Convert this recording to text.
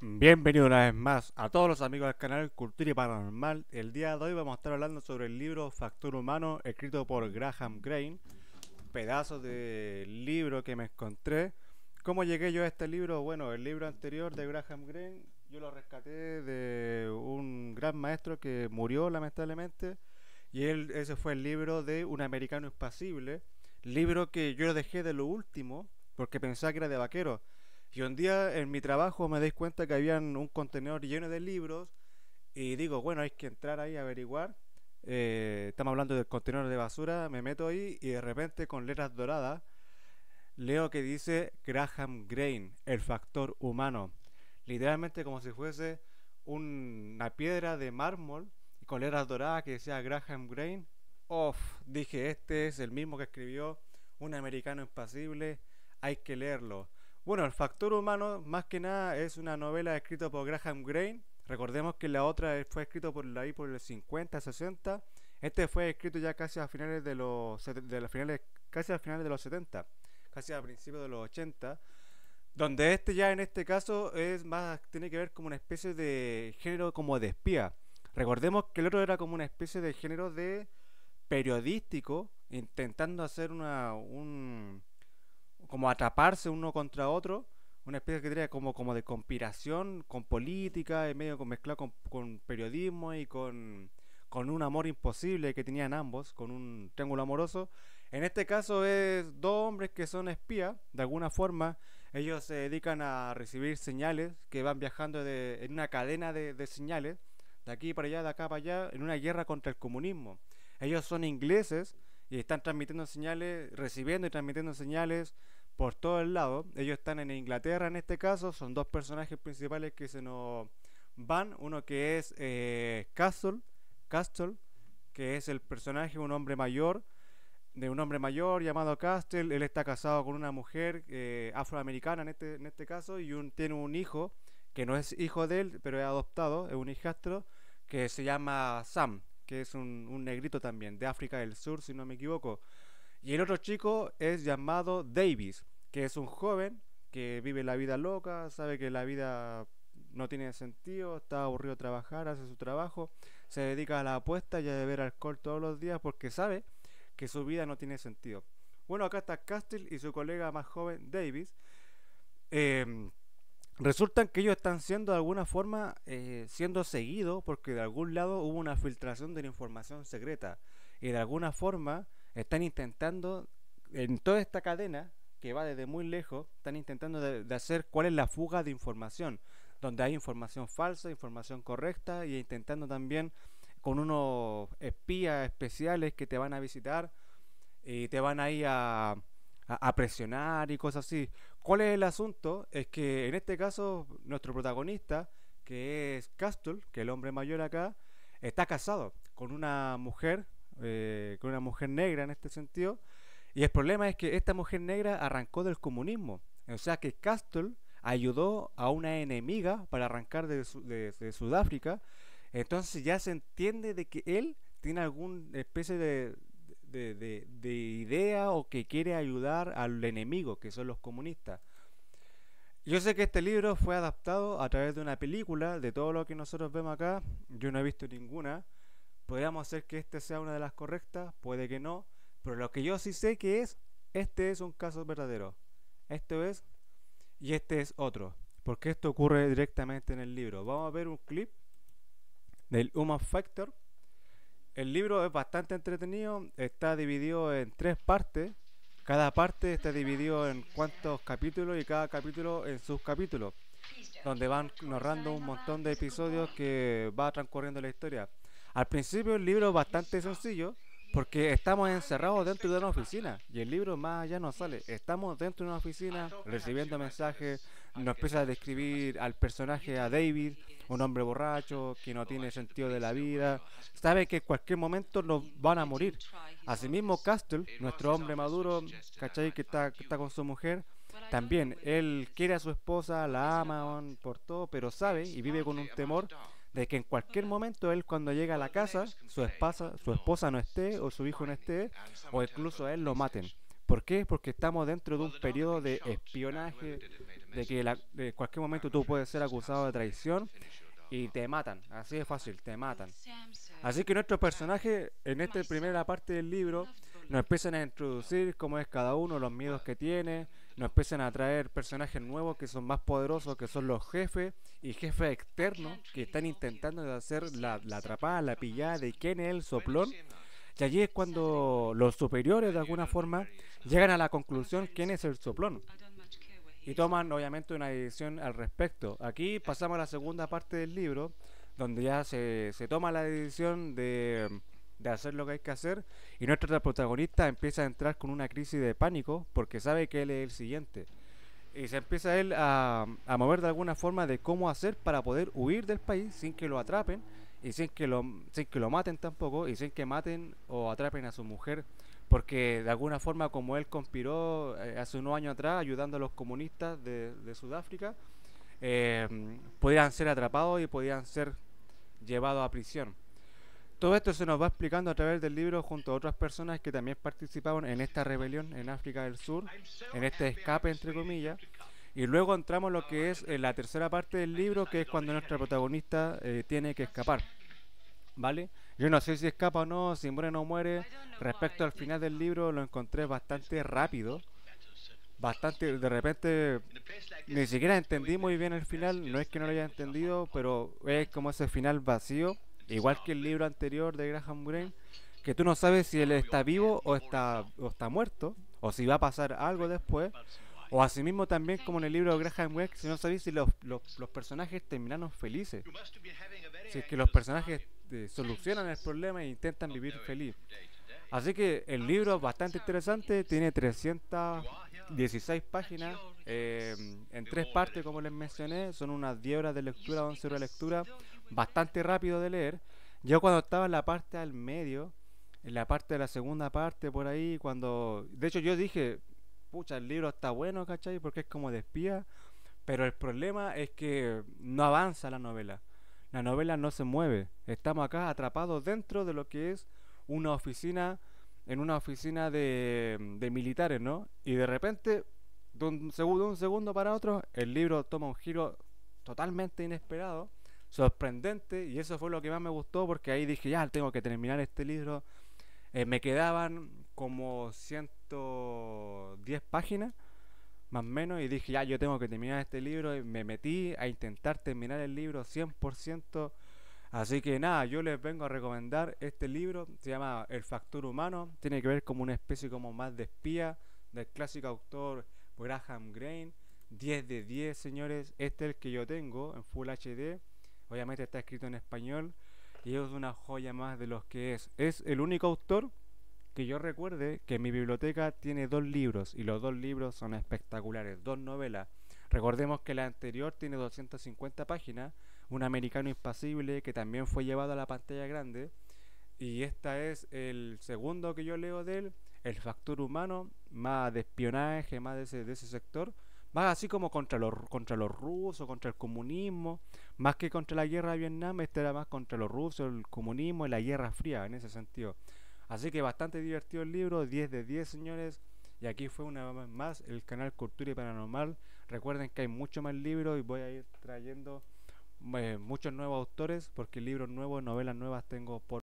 Bienvenido una vez más a todos los amigos del canal Cultura y Paranormal. El día de hoy vamos a estar hablando sobre el libro Factor Humano, escrito por Graham Greene. Pedazo de libro que me encontré. ¿Cómo llegué yo a este libro? Bueno, el libro anterior de Graham Greene, yo lo rescaté de un gran maestro que murió lamentablemente. Y ese fue el libro de Un americano impasible. Libro que yo dejé de lo último porque pensaba que era de vaquero y un día en mi trabajo me di cuenta que había un contenedor lleno de libros y digo, bueno, hay que entrar ahí a averiguar. Eh, estamos hablando del contenedor de basura, me meto ahí y de repente con letras doradas leo que dice Graham Greene, el factor humano. Literalmente como si fuese una piedra de mármol con letras doradas que decía Graham Greene. Off, dije, este es el mismo que escribió Un americano impasible, hay que leerlo. Bueno, El Factor Humano más que nada es una novela escrita por Graham Greene. Recordemos que la otra fue escrita por ahí por el 50, 60. Este fue escrito ya casi a finales de los, de los finales, casi a finales de los 70, casi a principios de los 80. Donde este ya en este caso es más tiene que ver como una especie de género como de espía. Recordemos que el otro era como una especie de género de periodístico intentando hacer una, un, como atraparse uno contra otro, una especie que tenía como, como de conspiración con política, y medio mezclado con, con periodismo y con, con un amor imposible que tenían ambos, con un triángulo amoroso. En este caso es dos hombres que son espías, de alguna forma ellos se dedican a recibir señales que van viajando de, en una cadena de, de, señales, de aquí para allá, de acá para allá, en una guerra contra el comunismo. Ellos son ingleses y están transmitiendo señales, recibiendo y transmitiendo señales por todo el lado, Ellos están en Inglaterra en este caso, son dos personajes principales que se nos van. Uno que es eh, Castle, Castle, que es el personaje, un hombre mayor, de un hombre mayor llamado Castle. Él está casado con una mujer eh, afroamericana en este, en este caso y un, tiene un hijo que no es hijo de él, pero es adoptado, es un hijastro, que se llama Sam, que es un negrito también, de África del Sur, si no me equivoco. Y el otro chico es llamado Davis, que es un joven que vive la vida loca, sabe que la vida no tiene sentido, está aburrido de trabajar, hace su trabajo, se dedica a la apuesta y a beber alcohol todos los días porque sabe que su vida no tiene sentido. Bueno, acá está Castle y su colega más joven, Davis. Em, resultan que ellos están siendo de alguna forma eh, siendo seguidos porque de algún lado hubo una filtración de la información secreta y de alguna forma están intentando, en toda esta cadena que va desde muy lejos, están intentando de, hacer cuál es la fuga de información, donde hay información falsa, información correcta, y intentando también con unos espías especiales que te van a visitar y te van ahí a, a, a, presionar y cosas así. ¿Cuál es el asunto? Es que en este caso nuestro protagonista, que es Castle, que es el hombre mayor acá, está casado con una mujer eh, con una mujer negra en este sentido. Y el problema es que esta mujer negra arrancó del comunismo. O sea que Castle ayudó a una enemiga para arrancar de, Sudáfrica. Entonces ya se entiende de que él tiene alguna especie de, de, de idea o que quiere ayudar al enemigo, que son los comunistas. Yo sé que este libro fue adaptado a través de una película, de todo lo que nosotros vemos acá, yo no he visto ninguna. Podríamos hacer que este sea una de las correctas, puede que no, pero lo que yo sí sé que es, este es un caso verdadero. Esto es y este es otro, porque esto ocurre directamente en el libro. Vamos a ver un clip del Human Factor. El libro es bastante entretenido, está dividido en tres partes. Cada parte está dividido en cuántos capítulos y cada capítulo en sus capítulos, donde van narrando un montón de episodios que va transcurriendo la historia. Al principio el libro es bastante sencillo porque estamos encerrados dentro de una oficina y el libro más allá no sale. Estamos dentro de una oficina recibiendo mensajes, nos empieza a describir al personaje, a David, un hombre borracho que no tiene sentido de la vida, sabe que en cualquier momento nos van a morir. Asimismo, Castle, nuestro hombre maduro, ¿cachai? Que está, que está con su mujer, también él quiere a su esposa, la ama por todo, pero sabe y vive con un temor de que en cualquier momento él cuando llega a la casa, su esposa, su esposa no esté o su hijo no esté, o incluso a él lo maten. ¿Por qué? Porque estamos dentro de un periodo de espionaje, de que en cualquier momento tú puedes ser acusado de traición y te matan. Así de fácil, te matan. Así que nuestro personaje en esta primera parte del libro, nos empiezan a introducir cómo es cada uno, los miedos que tiene, nos empiezan a traer personajes nuevos que son más poderosos, que son los jefes y jefes externos que están intentando hacer la, la atrapada, la pillada de quién es el soplón. Y allí es cuando los superiores de alguna forma llegan a la conclusión quién es el soplón. Y toman obviamente una decisión al respecto. Aquí pasamos a la segunda parte del libro, donde ya se, se toma la decisión de de hacer lo que hay que hacer y nuestro protagonista empieza a entrar con una crisis de pánico porque sabe que él es el siguiente. Y se empieza él a, mover de alguna forma de cómo hacer para poder huir del país sin que lo atrapen y sin que lo, sin que lo maten tampoco y sin que maten o atrapen a su mujer porque de alguna forma como él conspiró eh, hace unos años atrás ayudando a los comunistas de, Sudáfrica, eh, podían ser atrapados y podían ser llevados a prisión. Todo esto se nos va explicando a través del libro junto a otras personas que también participaron en esta rebelión en África del Sur, en este escape entre comillas. Y luego entramos lo que es la tercera parte del libro, que es cuando nuestra protagonista eh, tiene que escapar. ¿Vale? Yo no sé si escapa o no, si muere o no muere. Respecto al final del libro lo encontré bastante rápido. Bastante, de repente, ni siquiera entendí muy bien el final. No es que no lo haya entendido, pero es como ese final vacío igual que el libro anterior de Graham Greene, que tú no sabes si él está vivo o está, o está muerto, o si va a pasar algo después. O asimismo también como en el libro de Graham Greene, si no sabes si los, los, personajes terminaron felices. Si es que los personajes eh, solucionan el problema e intentan vivir feliz. Así que el libro es bastante interesante, tiene 316 páginas eh, en tres partes, como les mencioné, son unas 10 horas de lectura, 11 horas de lectura bastante rápido de leer. Yo cuando estaba en la parte al medio, en la parte de la segunda parte por ahí, cuando... De hecho yo dije, pucha, el libro está bueno, ¿cachai? Porque es como de espía, pero el problema es que no avanza la novela. La novela no se mueve. Estamos acá atrapados dentro de lo que es una oficina, en una oficina de, de militares, ¿no? Y de repente, de un segundo para otro, el libro toma un giro totalmente inesperado sorprendente y eso fue lo que más me gustó porque ahí dije, ya, tengo que terminar este libro. Eh, me quedaban como 110 páginas, más o menos, y dije, ya, yo tengo que terminar este libro. Y me metí a intentar terminar el libro 100%. Así que nada, yo les vengo a recomendar este libro, se llama El Factor Humano, tiene que ver como una especie como más de espía del clásico autor Graham Greene, 10 de 10 señores, este es el que yo tengo en Full HD, Obviamente está escrito en español y es una joya más de los que es. Es el único autor que yo recuerde que mi biblioteca tiene dos libros y los dos libros son espectaculares, dos novelas. Recordemos que la anterior tiene 250 páginas, Un americano impasible que también fue llevado a la pantalla grande y esta es el segundo que yo leo de él, el factor humano, más de espionaje, más de ese, de ese sector más así como contra los, contra los rusos, contra el comunismo, más que contra la guerra de Vietnam, este era más contra los rusos, el comunismo y la guerra fría en ese sentido. Así que bastante divertido el libro, 10 de 10 señores. Y aquí fue una vez más el canal Cultura y Paranormal. Recuerden que hay mucho más libros y voy a ir trayendo eh, muchos nuevos autores porque libros nuevos, novelas nuevas tengo por...